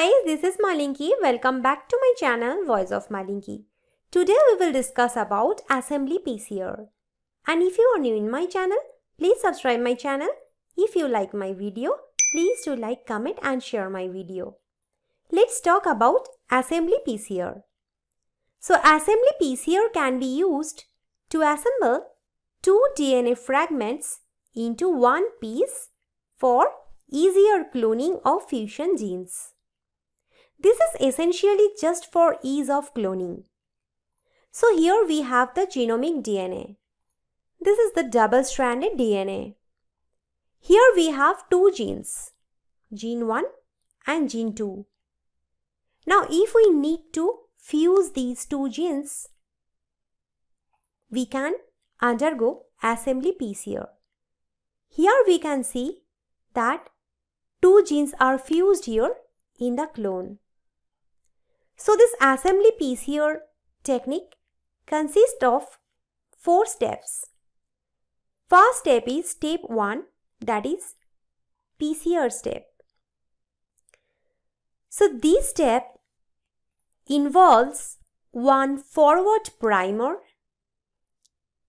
guys, this is Malinki. Welcome back to my channel Voice of Malinki. Today we will discuss about assembly PCR. And if you are new in my channel, please subscribe my channel. If you like my video, please do like, comment and share my video. Let's talk about assembly PCR. So assembly PCR can be used to assemble two DNA fragments into one piece for easier cloning of fusion genes. This is essentially just for ease of cloning. So here we have the genomic DNA. This is the double-stranded DNA. Here we have two genes, gene 1 and gene 2. Now if we need to fuse these two genes, we can undergo assembly PCR. Here we can see that two genes are fused here in the clone. So this assembly piece here technique consists of four steps. First step is step 1 that is PCR step. So this step involves one forward primer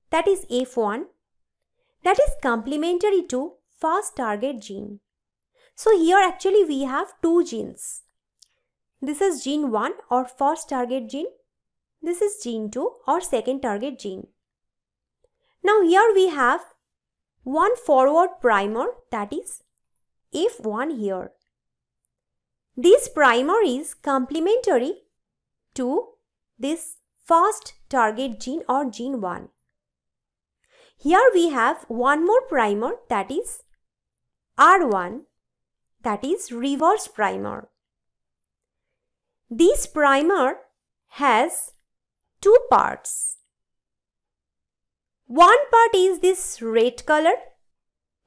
that is F1 that is complementary to first target gene. So here actually we have two genes this is gene 1 or first target gene. This is gene 2 or second target gene. Now here we have one forward primer that is F1 here. This primer is complementary to this first target gene or gene 1. Here we have one more primer that is R1 that is reverse primer. This primer has two parts. One part is this red color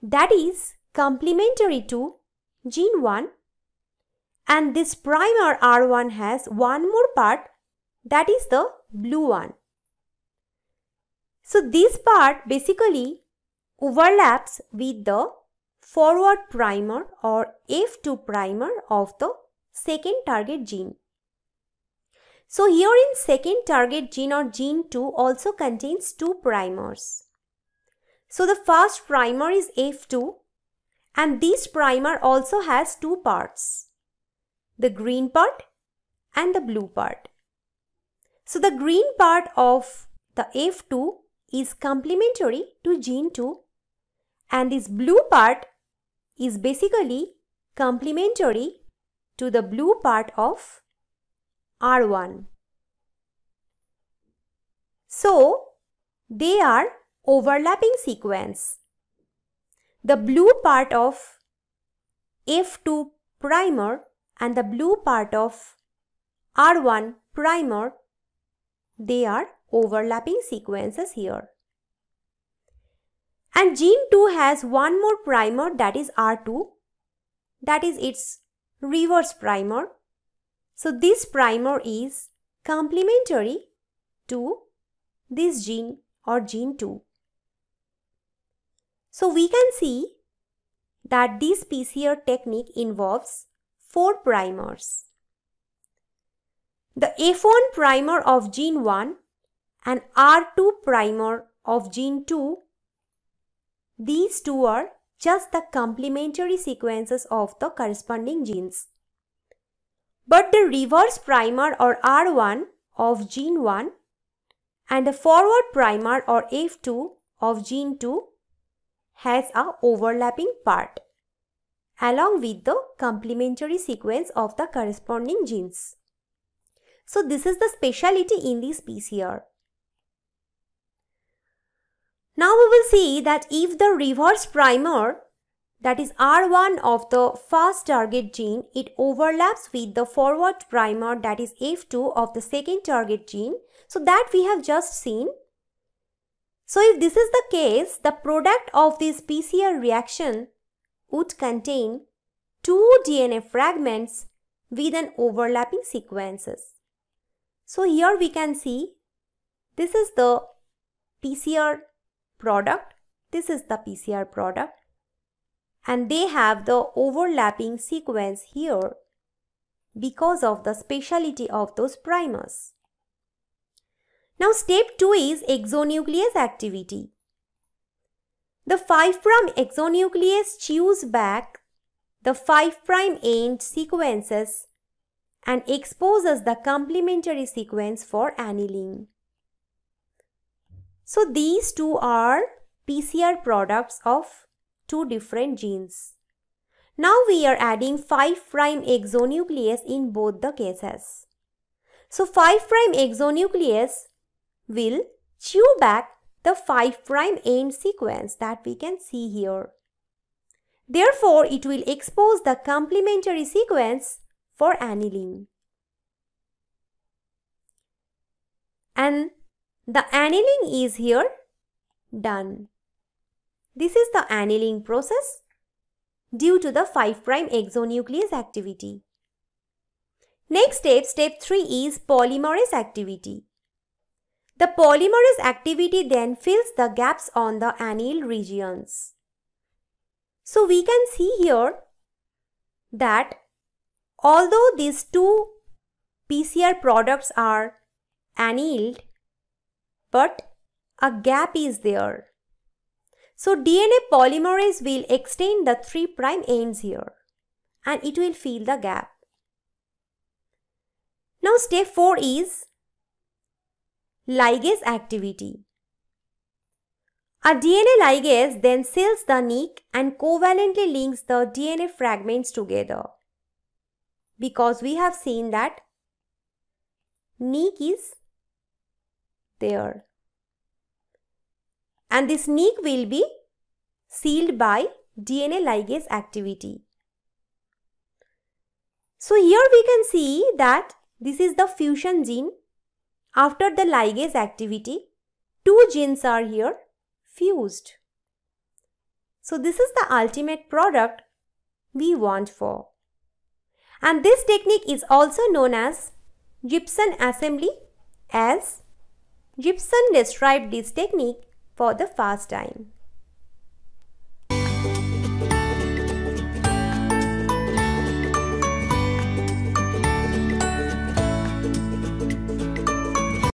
that is complementary to gene 1 and this primer R1 has one more part that is the blue one. So this part basically overlaps with the forward primer or F2 primer of the second target gene. So here in second target gene or gene 2 also contains two primers. So the first primer is F2 and this primer also has two parts. The green part and the blue part. So the green part of the F2 is complementary to gene 2 and this blue part is basically complementary to the blue part of R1. So, they are overlapping sequence. The blue part of F2 primer and the blue part of R1 primer, they are overlapping sequences here. And gene 2 has one more primer that is R2, that is its reverse primer so this primer is complementary to this gene or gene 2. So we can see that this PCR technique involves 4 primers. The F1 primer of gene 1 and R2 primer of gene 2, these two are just the complementary sequences of the corresponding genes but the reverse primer or R1 of gene 1 and the forward primer or F2 of gene 2 has a overlapping part along with the complementary sequence of the corresponding genes. So this is the speciality in this piece here. Now we will see that if the reverse primer that is R1 of the first target gene, it overlaps with the forward primer that is F2 of the second target gene. So that we have just seen. So if this is the case, the product of this PCR reaction would contain two DNA fragments with an overlapping sequences. So here we can see this is the PCR product, this is the PCR product and they have the overlapping sequence here because of the speciality of those primers. Now step 2 is exonuclease activity. The 5' exonuclease chews back the 5' end sequences and exposes the complementary sequence for aniline. So these two are PCR products of two different genes. Now we are adding 5' exonuclease in both the cases. So 5' exonuclease will chew back the 5' end sequence that we can see here. Therefore, it will expose the complementary sequence for aniline. And the aniline is here done. This is the annealing process due to the 5' exonuclease activity. Next step, step 3 is polymerase activity. The polymerase activity then fills the gaps on the anneal regions. So we can see here that although these two PCR products are annealed, but a gap is there. So DNA polymerase will extend the 3 prime ends here and it will fill the gap. Now step 4 is ligase activity. A DNA ligase then seals the nick and covalently links the DNA fragments together. Because we have seen that nick is there and this nick will be sealed by DNA ligase activity. So here we can see that this is the fusion gene. After the ligase activity, two genes are here fused. So this is the ultimate product we want for. And this technique is also known as gypsum assembly as Gibson described this technique for the first time.